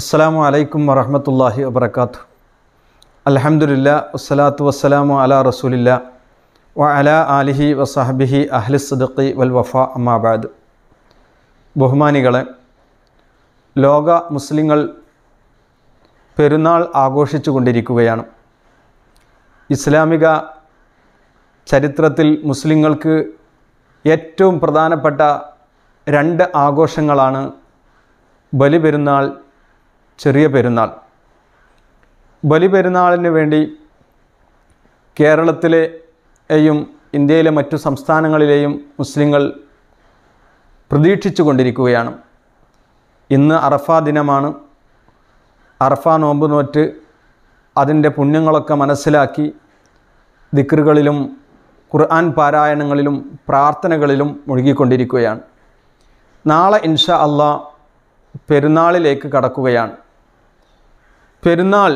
അസ്സാം വലൈക്കും വറഹമത്തല്ലാഹി വാത്തു അലഹമില്ല വസ്സലാത്തു വസ്സലാമു അല റസൂലില്ല വ അല ആലിഹി വസാഹബിഹി അഹ്ലി സദഖി വൽ വഫ അമ്മാബാദ് ബഹുമാനികളെ ലോക മുസ്ലിങ്ങൾ പെരുന്നാൾ ആഘോഷിച്ചു കൊണ്ടിരിക്കുകയാണ് ഇസ്ലാമിക ചരിത്രത്തിൽ മുസ്ലിങ്ങൾക്ക് ഏറ്റവും പ്രധാനപ്പെട്ട രണ്ട് ആഘോഷങ്ങളാണ് ബലിപെരുന്നാൾ ചെറിയ പെരുന്നാൾ ബലിപെരുന്നാളിന് വേണ്ടി കേരളത്തിലെയും ഇന്ത്യയിലെ മറ്റു സംസ്ഥാനങ്ങളിലെയും മുസ്ലിങ്ങൾ പ്രതീക്ഷിച്ചു കൊണ്ടിരിക്കുകയാണ് ഇന്ന് അറഫ ദിനമാണ് അറഫ നോമ്പ് നോറ്റ് അതിൻ്റെ പുണ്യങ്ങളൊക്കെ മനസ്സിലാക്കി ദിക്റുകളിലും ഖുർആൻ പാരായണങ്ങളിലും പ്രാർത്ഥനകളിലും മുഴുകിക്കൊണ്ടിരിക്കുകയാണ് നാളെ ഇൻഷ അള്ളാ പെരുന്നാളിലേക്ക് കടക്കുകയാണ് പെരുന്നാൾ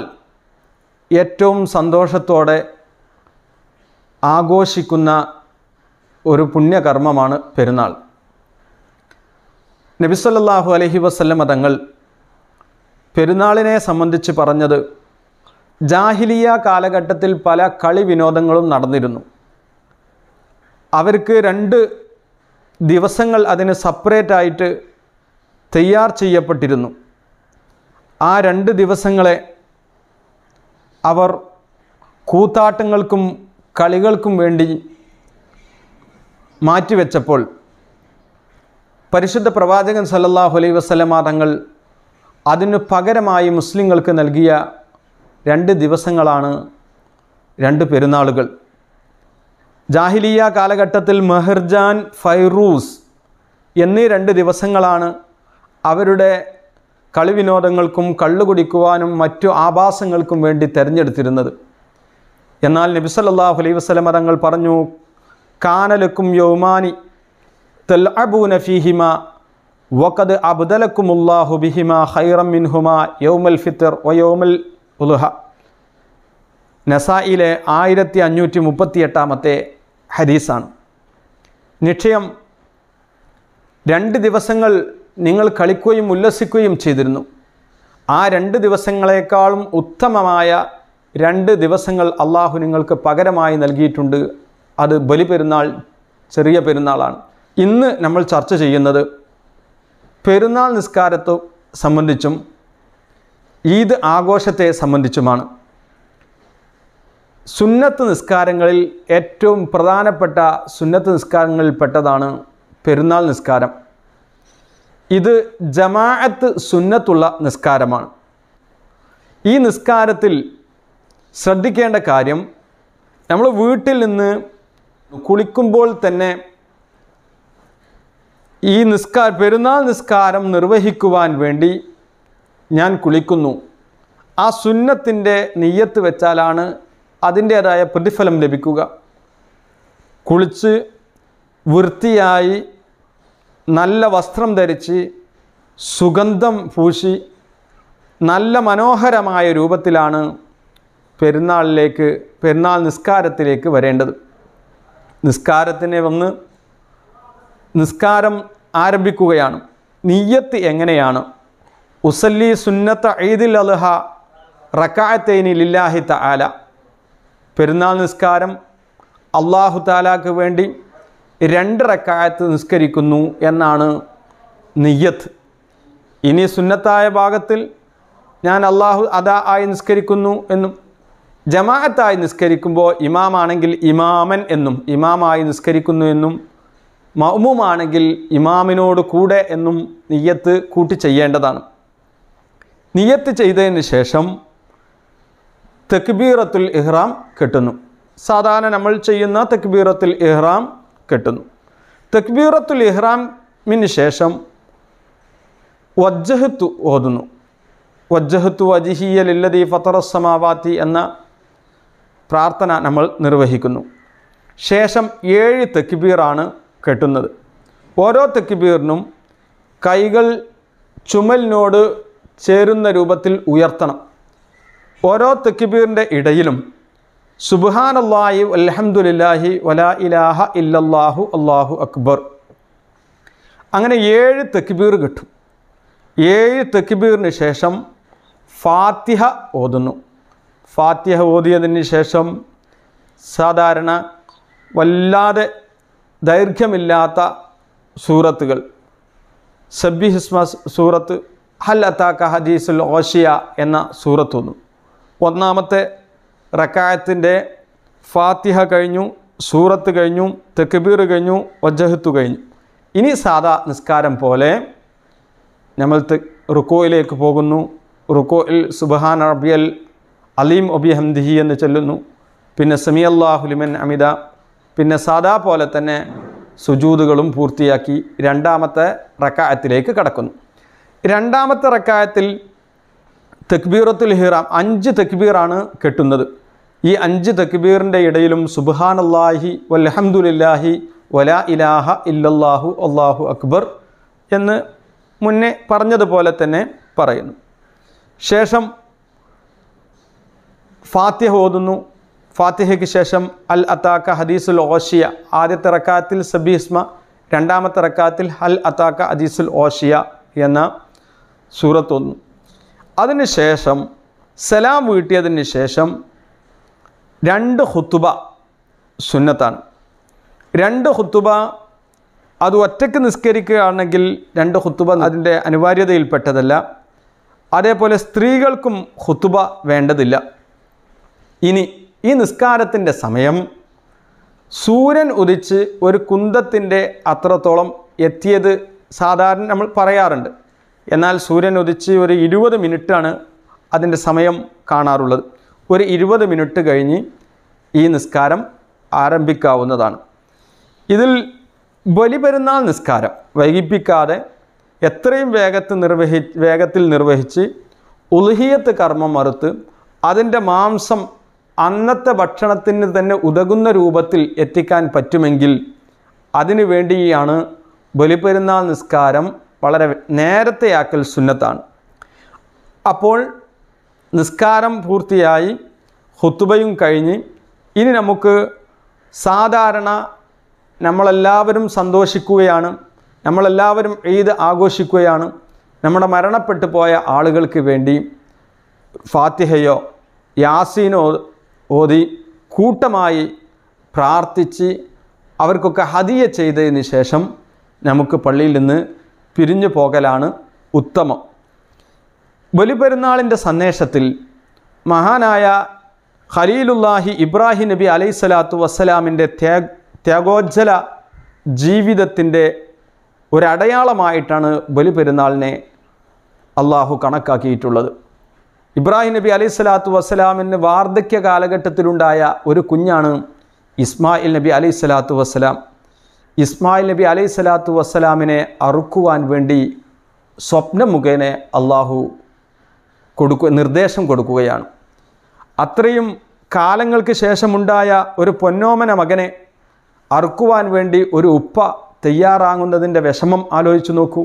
ഏറ്റവും സന്തോഷത്തോടെ ആഘോഷിക്കുന്ന ഒരു പുണ്യകർമ്മമാണ് പെരുന്നാൾ നബിസല്ലാഹു അലഹി വസ്ല്ല തങ്ങൾ പെരുന്നാളിനെ സംബന്ധിച്ച് പറഞ്ഞത് ജാഹിലിയ കാലഘട്ടത്തിൽ പല കളി വിനോദങ്ങളും നടന്നിരുന്നു അവർക്ക് രണ്ട് ദിവസങ്ങൾ അതിന് സപ്പറേറ്റായിട്ട് തയ്യാർ ചെയ്യപ്പെട്ടിരുന്നു ആ രണ്ട് ദിവസങ്ങളെ അവർ കൂത്താട്ടങ്ങൾക്കും കളികൾക്കും വേണ്ടി മാറ്റിവെച്ചപ്പോൾ പരിശുദ്ധ പ്രവാചകൻ സല്ലല്ലാഹു അലൈ വസ്ലമ തങ്ങൾ അതിനു പകരമായി മുസ്ലിങ്ങൾക്ക് നൽകിയ രണ്ട് ദിവസങ്ങളാണ് രണ്ട് പെരുന്നാളുകൾ ജാഹിലിയ കാലഘട്ടത്തിൽ മെഹർജാൻ ഫൈറൂസ് എന്നീ രണ്ട് ദിവസങ്ങളാണ് അവരുടെ കളിവിനോദങ്ങൾക്കും കള്ളുകുടിക്കുവാനും മറ്റു ആഭാസങ്ങൾക്കും വേണ്ടി തിരഞ്ഞെടുത്തിരുന്നത് എന്നാൽ നബിസല്ലാഹു അലൈ വസ്ലമ തങ്ങൾ പറഞ്ഞു കാനലക്കും യൗമാനി തൽ അബൂന ഫിഹിമ വക്കത് അബ്ദലക്കുമുല്ലാഹു ബിഹിമ ഹൈറം മിൻഹുമ യൗമൽ ഫിത്തർ ഒ യൗമൽ ഉലുഹ നസായിലെ ആയിരത്തി അഞ്ഞൂറ്റി മുപ്പത്തി എട്ടാമത്തെ ഹരീസാണ് നിശ്ചയം രണ്ട് ദിവസങ്ങൾ നിങ്ങൾ കളിക്കുകയും ഉല്ലസിക്കുകയും ചെയ്തിരുന്നു ആ രണ്ട് ദിവസങ്ങളെക്കാളും ഉത്തമമായ രണ്ട് ദിവസങ്ങൾ അള്ളാഹു നിങ്ങൾക്ക് പകരമായി നൽകിയിട്ടുണ്ട് അത് ബലിപെരുന്നാൾ ചെറിയ പെരുന്നാളാണ് ഇന്ന് നമ്മൾ ചർച്ച ചെയ്യുന്നത് പെരുന്നാൾ നിസ്കാരത്തെ സംബന്ധിച്ചും ഈദ് ആഘോഷത്തെ സംബന്ധിച്ചുമാണ് സുന്നത്ത് നിസ്കാരങ്ങളിൽ ഏറ്റവും പ്രധാനപ്പെട്ട സുന്നത്ത് നിസ്കാരങ്ങളിൽ പെട്ടതാണ് പെരുന്നാൾ നിസ്കാരം ഇത് ജമാഅത്ത് സുന്നത്തുള്ള നിസ്കാരമാണ് ഈ നിസ്കാരത്തിൽ ശ്രദ്ധിക്കേണ്ട കാര്യം നമ്മൾ വീട്ടിൽ നിന്ന് കുളിക്കുമ്പോൾ തന്നെ ഈ നിസ്കാ പെരുന്നാൾ നിസ്കാരം നിർവഹിക്കുവാൻ വേണ്ടി ഞാൻ കുളിക്കുന്നു ആ സുന്നത്തിൻ്റെ നെയ്യത്ത് വെച്ചാലാണ് അതിൻ്റേതായ പ്രതിഫലം ലഭിക്കുക കുളിച്ച് വൃത്തിയായി നല്ല വസ്ത്രം ധരിച്ച് സുഗന്ധം പൂശി നല്ല മനോഹരമായ രൂപത്തിലാണ് പെരുന്നാളിലേക്ക് പെരുന്നാൾ നിസ്കാരത്തിലേക്ക് വരേണ്ടത് നിസ്കാരത്തിന് വന്ന് നിസ്കാരം ആരംഭിക്കുകയാണ് നീയത്ത് എങ്ങനെയാണ് ഉസല്ലി സുന്നത്ത് ഈദിൽ അലഹ റക്കായത്തേനി ലില്ലാഹി തആല പെരുന്നാൾ നിസ്കാരം അള്ളാഹു താലാക്ക് വേണ്ടി രണ്ട് റക്കായത്ത് നിസ്കരിക്കുന്നു എന്നാണ് നിയ്യത്ത് ഇനി സുന്നത്തായ ഭാഗത്തിൽ ഞാൻ അള്ളാഹു അതാ ആയി നിസ്കരിക്കുന്നു എന്നും ജമാഅത്തായി നിസ്കരിക്കുമ്പോൾ ഇമാമാണെങ്കിൽ ഇമാമൻ എന്നും ഇമാമായി നിസ്കരിക്കുന്നു എന്നും മൗമുമാണെങ്കിൽ ഇമാമിനോട് കൂടെ എന്നും നിയ്യത്ത് കൂട്ടി ചെയ്യേണ്ടതാണ് നിയ്യത്ത് ചെയ്തതിന് ശേഷം തെക്ബീറത്തുൽ ഇഹ്റാം കെട്ടുന്നു സാധാരണ നമ്മൾ ചെയ്യുന്ന തെക്ബീറത്തുൽ ഇഹ്റാം കിട്ടുന്നു തക്ബീറത്തുൽ ഇഹ്റാമിന് ശേഷം വജ്ജഹത്തു ഓതുന്നു വജ്ജഹത്തു വജിഹിയ ഇല്ലതി ഫത്തറസമാവാത്തി എന്ന പ്രാർത്ഥന നമ്മൾ നിർവഹിക്കുന്നു ശേഷം ഏഴ് തെക്കിബീറാണ് കെട്ടുന്നത് ഓരോ തക്ബീറിനും കൈകൾ ചുമലിനോട് ചേരുന്ന രൂപത്തിൽ ഉയർത്തണം ഓരോ തെക്കിബീറിൻ്റെ ഇടയിലും അള്ളാഹു അലഹമുല്ലാഹി വലാ ഇലാഹ ഇല്ലല്ലാഹു അള്ളാഹു അക്ബർ അങ്ങനെ ഏഴ് തെക്കിബീർ കിട്ടും ഏഴ് തെക്കിബീറിന് ശേഷം ഫാത്തിഹ ഓതുന്നു ഫാത്തിഹ ഓതിയതിന് ശേഷം സാധാരണ വല്ലാതെ ദൈർഘ്യമില്ലാത്ത സൂറത്തുകൾ സബ്ബി ഹിസ്മ സൂറത്ത് ഹൽ അത്താക്ക ഹദീസുൽ ഓഷിയ എന്ന സൂറത്തൊന്നും ഒന്നാമത്തെ റക്കായത്തിൻ്റെ ഫാത്തിഹ കഴിഞ്ഞു സൂറത്ത് കഴിഞ്ഞു തെക്കുബീർ കഴിഞ്ഞു ഒജഹത്ത് കഴിഞ്ഞു ഇനി സാധാ നിസ്കാരം പോലെ നമ്മൾ റുക്കോയിലേക്ക് പോകുന്നു റുക്കോയിൽ സുബഹാൻ അബിയൽ അലീം ഒബി ഹംദിഹി എന്ന് ചൊല്ലുന്നു പിന്നെ സമി അള്ളാഹുലിമൻ അമിത പിന്നെ സാദാ പോലെ തന്നെ സുജൂതുകളും പൂർത്തിയാക്കി രണ്ടാമത്തെ റക്കായത്തിലേക്ക് കടക്കുന്നു രണ്ടാമത്തെ റക്കായത്തിൽ തെക്ബീറത്തുൽ ഹിറാം അഞ്ച് തെക്ബീറാണ് കെട്ടുന്നത് ഈ അഞ്ച് തക്ബീറിൻ്റെ ഇടയിലും അള്ളാഹി വലഹമുല്ലാഹി വല ഇലാഹ ഇല്ലല്ലാഹു അള്ളാഹു അക്ബർ എന്ന് മുന്നേ പറഞ്ഞതുപോലെ തന്നെ പറയുന്നു ശേഷം ഫാത്തിഹ ഓതുന്നു ഫാത്തിഹയ്ക്ക് ശേഷം അൽ അത്താക്ക ഹദീസുൽ ഓഷിയ ആദ്യത്തെ റക്കാത്തിൽ സബീസ്മ രണ്ടാമത്തെ റക്കാത്തിൽ അൽ അത്താക്ക ഹദീസുൽ ഓഷിയ എന്ന സൂറത്തൊന്നു അതിനുശേഷം സലാം വീട്ടിയതിന് ശേഷം രണ്ട് ഹുത്തുബ സുന്നത്താണ് രണ്ട് ഹുത്തുബ അത് ഒറ്റയ്ക്ക് നിസ്കരിക്കുകയാണെങ്കിൽ രണ്ട് ഹുത്തുബ അതിൻ്റെ അനിവാര്യതയിൽപ്പെട്ടതല്ല അതേപോലെ സ്ത്രീകൾക്കും ഹുത്തുബ വേണ്ടതില്ല ഇനി ഈ നിസ്കാരത്തിൻ്റെ സമയം സൂര്യൻ ഉദിച്ച് ഒരു കുന്തത്തിൻ്റെ അത്രത്തോളം എത്തിയത് സാധാരണ നമ്മൾ പറയാറുണ്ട് എന്നാൽ സൂര്യൻ ഉദിച്ച് ഒരു ഇരുപത് മിനിറ്റാണ് അതിൻ്റെ സമയം കാണാറുള്ളത് ഒരു ഇരുപത് മിനിറ്റ് കഴിഞ്ഞ് ഈ നിസ്കാരം ആരംഭിക്കാവുന്നതാണ് ഇതിൽ ബലിപെരുന്നാൾ നിസ്കാരം വൈകിപ്പിക്കാതെ എത്രയും വേഗത്തിൽ നിർവഹി വേഗത്തിൽ നിർവഹിച്ച് ഉൽഹിയത്ത് കർമ്മം മറുത്ത് അതിൻ്റെ മാംസം അന്നത്തെ ഭക്ഷണത്തിന് തന്നെ ഉതകുന്ന രൂപത്തിൽ എത്തിക്കാൻ പറ്റുമെങ്കിൽ അതിനു വേണ്ടിയാണ് ബലിപെരുന്നാൾ നിസ്കാരം വളരെ നേരത്തെയാക്കൽ സുന്നത്താണ് അപ്പോൾ നിസ്കാരം പൂർത്തിയായി ഹുത്തുബയും കഴിഞ്ഞ് ഇനി നമുക്ക് സാധാരണ നമ്മളെല്ലാവരും സന്തോഷിക്കുകയാണ് നമ്മളെല്ലാവരും ഈദ് ആഘോഷിക്കുകയാണ് നമ്മുടെ മരണപ്പെട്ടു പോയ ആളുകൾക്ക് വേണ്ടി ഫാത്തിഹയോ യാസീനോ ഓതി കൂട്ടമായി പ്രാർത്ഥിച്ച് അവർക്കൊക്കെ ഹതിയ ചെയ്തതിന് ശേഷം നമുക്ക് പള്ളിയിൽ നിന്ന് പിരിഞ്ഞു പോകലാണ് ഉത്തമം ബലിപെരുന്നാളിൻ്റെ സന്ദേശത്തിൽ മഹാനായ ഖലീലുല്ലാഹി ഇബ്രാഹിം നബി അലൈഹി സ്വലാത്തു വസ്സലാമിൻ്റെ ത്യാഗ് ത്യാഗോജ്ജല ജീവിതത്തിൻ്റെ ഒരടയാളമായിട്ടാണ് ബലിപെരുന്നാളിനെ അള്ളാഹു കണക്കാക്കിയിട്ടുള്ളത് ഇബ്രാഹിം നബി അലൈഹി സ്വലാത്തു വസ്സലാമിന് വാർദ്ധക്യ കാലഘട്ടത്തിലുണ്ടായ ഒരു കുഞ്ഞാണ് ഇസ്മായിൽ നബി അലൈഹി സ്വലാത്തു വസ്സലാം ഇസ്മായിൽ നബി അലൈഹി സ്വലാത്തു വസ്സലാമിനെ അറുക്കുവാൻ വേണ്ടി സ്വപ്നം മുഖേന അള്ളാഹു കൊടുക്കുക നിർദ്ദേശം കൊടുക്കുകയാണ് അത്രയും കാലങ്ങൾക്ക് ശേഷമുണ്ടായ ഒരു പൊന്നോമന മകനെ അറുക്കുവാൻ വേണ്ടി ഒരു ഉപ്പ തയ്യാറാകുന്നതിൻ്റെ വിഷമം ആലോചിച്ചു നോക്കൂ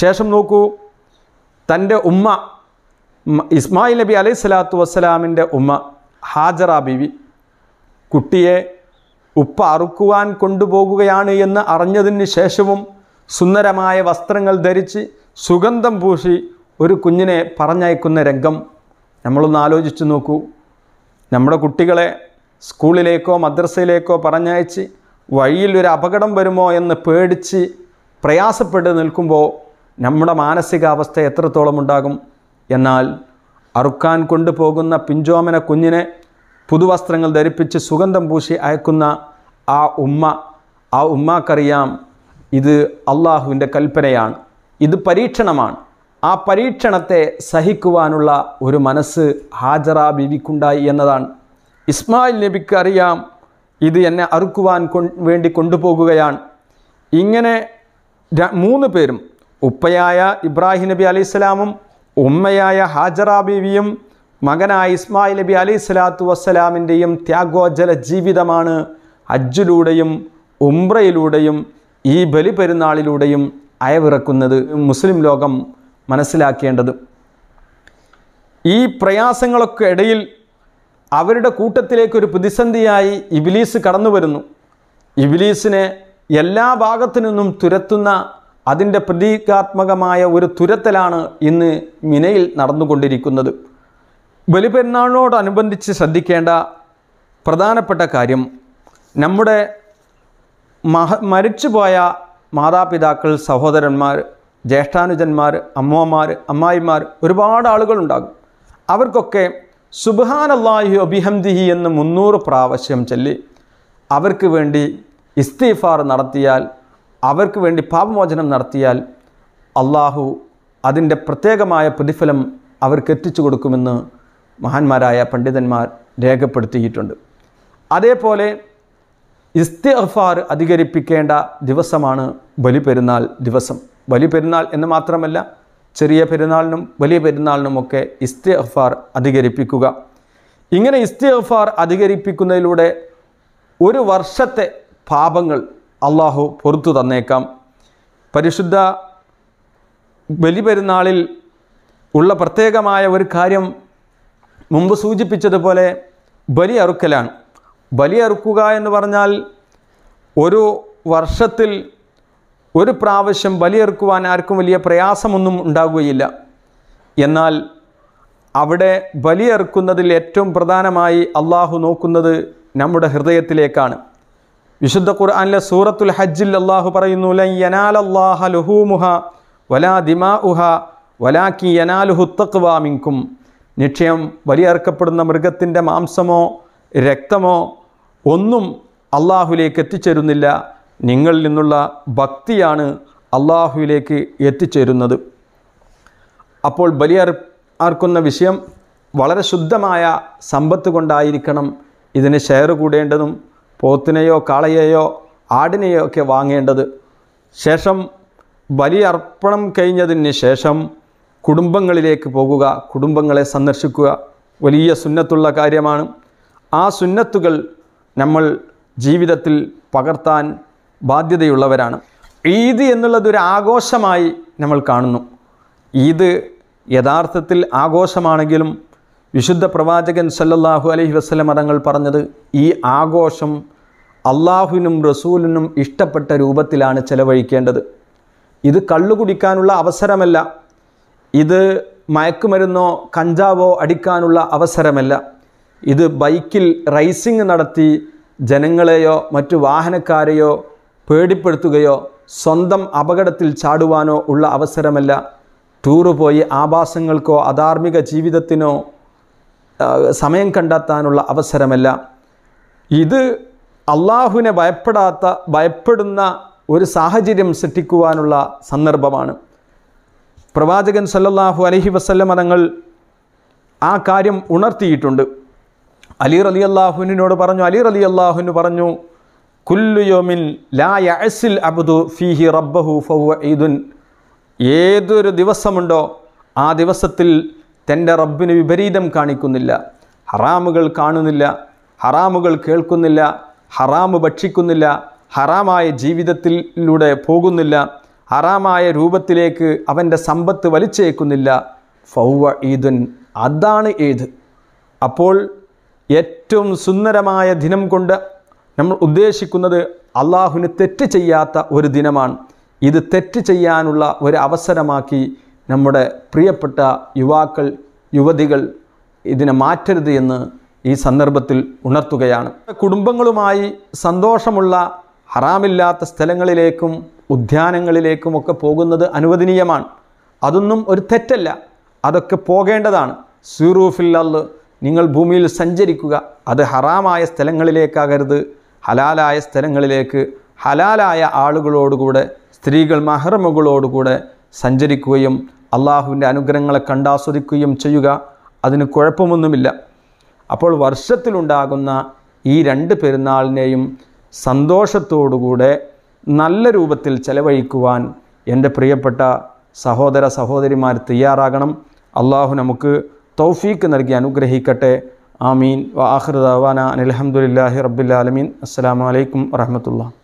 ശേഷം നോക്കൂ തൻ്റെ ഉമ്മ ഇസ്മായിൽ നബി അലൈഹി സ്വലാത്തു വസ്സലാമിൻ്റെ ഉമ്മ ഹാജറ ബിവി കുട്ടിയെ ഉപ്പ അറുക്കുവാൻ കൊണ്ടുപോകുകയാണ് എന്ന് അറിഞ്ഞതിന് ശേഷവും സുന്ദരമായ വസ്ത്രങ്ങൾ ധരിച്ച് സുഗന്ധം പൂശി ഒരു കുഞ്ഞിനെ പറഞ്ഞയക്കുന്ന രംഗം നമ്മളൊന്ന് ആലോചിച്ച് നോക്കൂ നമ്മുടെ കുട്ടികളെ സ്കൂളിലേക്കോ മദ്രസയിലേക്കോ പറഞ്ഞയച്ച് വഴിയിൽ ഒരു അപകടം വരുമോ എന്ന് പേടിച്ച് പ്രയാസപ്പെട്ട് നിൽക്കുമ്പോൾ നമ്മുടെ മാനസികാവസ്ഥ എത്രത്തോളം ഉണ്ടാകും എന്നാൽ അറുക്കാൻ കൊണ്ടുപോകുന്ന പിഞ്ചോമന കുഞ്ഞിനെ പുതുവസ്ത്രങ്ങൾ ധരിപ്പിച്ച് സുഗന്ധം പൂശി അയക്കുന്ന ആ ഉമ്മ ആ ഉമ്മാക്കറിയാം ഇത് അള്ളാഹുവിൻ്റെ കൽപ്പനയാണ് ഇത് പരീക്ഷണമാണ് ആ പരീക്ഷണത്തെ സഹിക്കുവാനുള്ള ഒരു മനസ്സ് ഹാജറ ബീവിക്കുണ്ടായി എന്നതാണ് ഇസ്മായിൽ നബിക്ക് അറിയാം ഇത് എന്നെ അറുക്കുവാൻ വേണ്ടി കൊണ്ടുപോകുകയാണ് ഇങ്ങനെ മൂന്ന് പേരും ഉപ്പയായ ഇബ്രാഹിം നബി അലൈഹി സ്വലാമും ഉമ്മയായ ഹാജറ ബീവിയും മകനായ ഇസ്മായിൽ നബി അലൈഹി സ്വലാത്തു വസ്സലാമിൻ്റെയും ത്യാഗോജ്ജല ജീവിതമാണ് അജ്ജിലൂടെയും ഉംറയിലൂടെയും ഈ ബലിപെരുന്നാളിലൂടെയും അയവിറക്കുന്നത് മുസ്ലിം ലോകം മനസ്സിലാക്കേണ്ടത് ഈ പ്രയാസങ്ങളൊക്കെ ഇടയിൽ അവരുടെ കൂട്ടത്തിലേക്കൊരു പ്രതിസന്ധിയായി ഇബിലീസ് കടന്നു വരുന്നു ഇബിലീസിനെ എല്ലാ ഭാഗത്തു നിന്നും തുരത്തുന്ന അതിൻ്റെ പ്രതീകാത്മകമായ ഒരു തുരത്തലാണ് ഇന്ന് മിനയിൽ നടന്നുകൊണ്ടിരിക്കുന്നത് ബലിപെരുന്നാളിനോടനുബന്ധിച്ച് ശ്രദ്ധിക്കേണ്ട പ്രധാനപ്പെട്ട കാര്യം നമ്മുടെ മഹ മരിച്ചുപോയ മാതാപിതാക്കൾ സഹോദരന്മാർ ജ്യേഷ്ഠാനുജന്മാർ അമ്മമാർ അമ്മായിമാർ ഒരുപാട് ആളുകളുണ്ടാകും അവർക്കൊക്കെ സുബാനല്ലാഹു അബിഹംദിഹി എന്ന് മുന്നൂറ് പ്രാവശ്യം ചൊല്ലി അവർക്ക് വേണ്ടി ഇസ്തീഫാർ നടത്തിയാൽ അവർക്ക് വേണ്ടി പാപമോചനം നടത്തിയാൽ അള്ളാഹു അതിൻ്റെ പ്രത്യേകമായ പ്രതിഫലം അവർക്ക് എത്തിച്ചു കൊടുക്കുമെന്ന് മഹാന്മാരായ പണ്ഡിതന്മാർ രേഖപ്പെടുത്തിയിട്ടുണ്ട് അതേപോലെ ഇസ്തിഫാർ അധികരിപ്പിക്കേണ്ട ദിവസമാണ് ബലിപെരുന്നാൾ ദിവസം വലിയ പെരുന്നാൾ എന്ന് മാത്രമല്ല ചെറിയ പെരുന്നാളിനും വലിയ പെരുന്നാളിനുമൊക്കെ ഇസ്തിഗ്ഫാർ അധികരിപ്പിക്കുക ഇങ്ങനെ ഇസ്തിഗ്ഫാർ അധികരിപ്പിക്കുന്നതിലൂടെ ഒരു വർഷത്തെ പാപങ്ങൾ അള്ളാഹു പുറത്തു തന്നേക്കാം പരിശുദ്ധ ബലിപെരുന്നാളിൽ ഉള്ള പ്രത്യേകമായ ഒരു കാര്യം മുമ്പ് സൂചിപ്പിച്ചതുപോലെ ബലി അറുക്കലാണ് ബലി അറുക്കുക എന്ന് പറഞ്ഞാൽ ഒരു വർഷത്തിൽ ഒരു പ്രാവശ്യം ബലിയേർക്കുവാൻ ആർക്കും വലിയ പ്രയാസമൊന്നും ഉണ്ടാകുകയില്ല എന്നാൽ അവിടെ ബലിയേർക്കുന്നതിൽ ഏറ്റവും പ്രധാനമായി അള്ളാഹു നോക്കുന്നത് നമ്മുടെ ഹൃദയത്തിലേക്കാണ് വിശുദ്ധ ഖുർആാനിലെ സൂറത്തുൽ ഹജ്ജിൽ അള്ളാഹു പറയുന്നു ലനാലല്ലാഹ ലുഹൂമുഹ വലാ ദിമാ ഉഹ വലാക്കി യനാലുഹുത്തക്വാമിങ്കും നിക്ഷയം ബലിയർക്കപ്പെടുന്ന മൃഗത്തിൻ്റെ മാംസമോ രക്തമോ ഒന്നും അള്ളാഹുലേക്ക് എത്തിച്ചേരുന്നില്ല നിങ്ങളിൽ നിന്നുള്ള ഭക്തിയാണ് അള്ളാഹുവിലേക്ക് എത്തിച്ചേരുന്നത് അപ്പോൾ ബലിയർ ആർക്കുന്ന വിഷയം വളരെ ശുദ്ധമായ സമ്പത്ത് കൊണ്ടായിരിക്കണം ഇതിന് ഷെയർ കൂടേണ്ടതും പോത്തിനെയോ കാളയെയോ ആടിനെയോ ഒക്കെ വാങ്ങേണ്ടത് ശേഷം ബലി അർപ്പണം കഴിഞ്ഞതിന് ശേഷം കുടുംബങ്ങളിലേക്ക് പോകുക കുടുംബങ്ങളെ സന്ദർശിക്കുക വലിയ സുന്നത്തുള്ള കാര്യമാണ് ആ സുന്നത്തുകൾ നമ്മൾ ജീവിതത്തിൽ പകർത്താൻ ബാധ്യതയുള്ളവരാണ് ഈദ് എന്നുള്ളത് ഒരു ആഘോഷമായി നമ്മൾ കാണുന്നു ഈദ് യഥാർത്ഥത്തിൽ ആഘോഷമാണെങ്കിലും വിശുദ്ധ പ്രവാചകൻ സല്ലല്ലാഹു അലൈഹി വസ്ലം മതങ്ങൾ പറഞ്ഞത് ഈ ആഘോഷം അള്ളാഹുവിനും റസൂലിനും ഇഷ്ടപ്പെട്ട രൂപത്തിലാണ് ചെലവഴിക്കേണ്ടത് ഇത് കള്ളു കുടിക്കാനുള്ള അവസരമല്ല ഇത് മയക്കുമരുന്നോ കഞ്ചാവോ അടിക്കാനുള്ള അവസരമല്ല ഇത് ബൈക്കിൽ റൈസിംഗ് നടത്തി ജനങ്ങളെയോ മറ്റു വാഹനക്കാരെയോ പേടിപ്പെടുത്തുകയോ സ്വന്തം അപകടത്തിൽ ചാടുവാനോ ഉള്ള അവസരമല്ല ടൂറ് പോയി ആഭാസങ്ങൾക്കോ അധാർമിക ജീവിതത്തിനോ സമയം കണ്ടെത്താനുള്ള അവസരമല്ല ഇത് അള്ളാഹുവിനെ ഭയപ്പെടാത്ത ഭയപ്പെടുന്ന ഒരു സാഹചര്യം സൃഷ്ടിക്കുവാനുള്ള സന്ദർഭമാണ് പ്രവാചകൻ സല്ലല്ലാഹു അലഹി വസല്ലമതങ്ങൾ ആ കാര്യം ഉണർത്തിയിട്ടുണ്ട് അലി റലി അള്ളാഹുവിനോട് പറഞ്ഞു അലി റലി അള്ളാഹുവിന് പറഞ്ഞു കുല്ലുയോമിൻ ലാ യഅസിൽ അബ്ദു ഫീഹി റബ്ബഹു ഫഹുവ ഈദുൻ ഏതൊരു ദിവസമുണ്ടോ ആ ദിവസത്തിൽ തൻ്റെ റബ്ബിന് വിപരീതം കാണിക്കുന്നില്ല ഹറാമുകൾ കാണുന്നില്ല ഹറാമുകൾ കേൾക്കുന്നില്ല ഹറാമ് ഭക്ഷിക്കുന്നില്ല ഹറാമായ ജീവിതത്തിലൂടെ പോകുന്നില്ല ഹറാമായ രൂപത്തിലേക്ക് അവൻ്റെ സമ്പത്ത് വലിച്ചേക്കുന്നില്ല ഫൗവ ഈദുൻ അതാണ് ഏത് അപ്പോൾ ഏറ്റവും സുന്ദരമായ ദിനം കൊണ്ട് നമ്മൾ ഉദ്ദേശിക്കുന്നത് അള്ളാഹുവിന് തെറ്റ് ചെയ്യാത്ത ഒരു ദിനമാണ് ഇത് തെറ്റ് ചെയ്യാനുള്ള ഒരു അവസരമാക്കി നമ്മുടെ പ്രിയപ്പെട്ട യുവാക്കൾ യുവതികൾ ഇതിനെ മാറ്റരുത് എന്ന് ഈ സന്ദർഭത്തിൽ ഉണർത്തുകയാണ് കുടുംബങ്ങളുമായി സന്തോഷമുള്ള ഹറാമില്ലാത്ത സ്ഥലങ്ങളിലേക്കും ഉദ്യാനങ്ങളിലേക്കും ഒക്കെ പോകുന്നത് അനുവദനീയമാണ് അതൊന്നും ഒരു തെറ്റല്ല അതൊക്കെ പോകേണ്ടതാണ് സീറൂഫില്ലൽ നിങ്ങൾ ഭൂമിയിൽ സഞ്ചരിക്കുക അത് ഹറാമായ സ്ഥലങ്ങളിലേക്കാകരുത് ഹലാലായ സ്ഥലങ്ങളിലേക്ക് ഹലാലായ ആളുകളോടുകൂടെ സ്ത്രീകൾ മഹർമകളോടുകൂടെ സഞ്ചരിക്കുകയും അള്ളാഹുവിൻ്റെ അനുഗ്രഹങ്ങളെ കണ്ടാസ്വദിക്കുകയും ചെയ്യുക അതിന് കുഴപ്പമൊന്നുമില്ല അപ്പോൾ വർഷത്തിലുണ്ടാകുന്ന ഈ രണ്ട് പെരുന്നാളിനെയും സന്തോഷത്തോടുകൂടെ നല്ല രൂപത്തിൽ ചെലവഴിക്കുവാൻ എൻ്റെ പ്രിയപ്പെട്ട സഹോദര സഹോദരിമാർ തയ്യാറാകണം അള്ളാഹു നമുക്ക് തൗഫീക്ക് നൽകി അനുഗ്രഹിക്കട്ടെ ആമീൻ വാഹിർ ദാവാന അനിൽഹമുല്ലാഹി റബ്ബുലാലമീൻ അസ്സാം വലൈക്കും വറഹമത്തുള്ള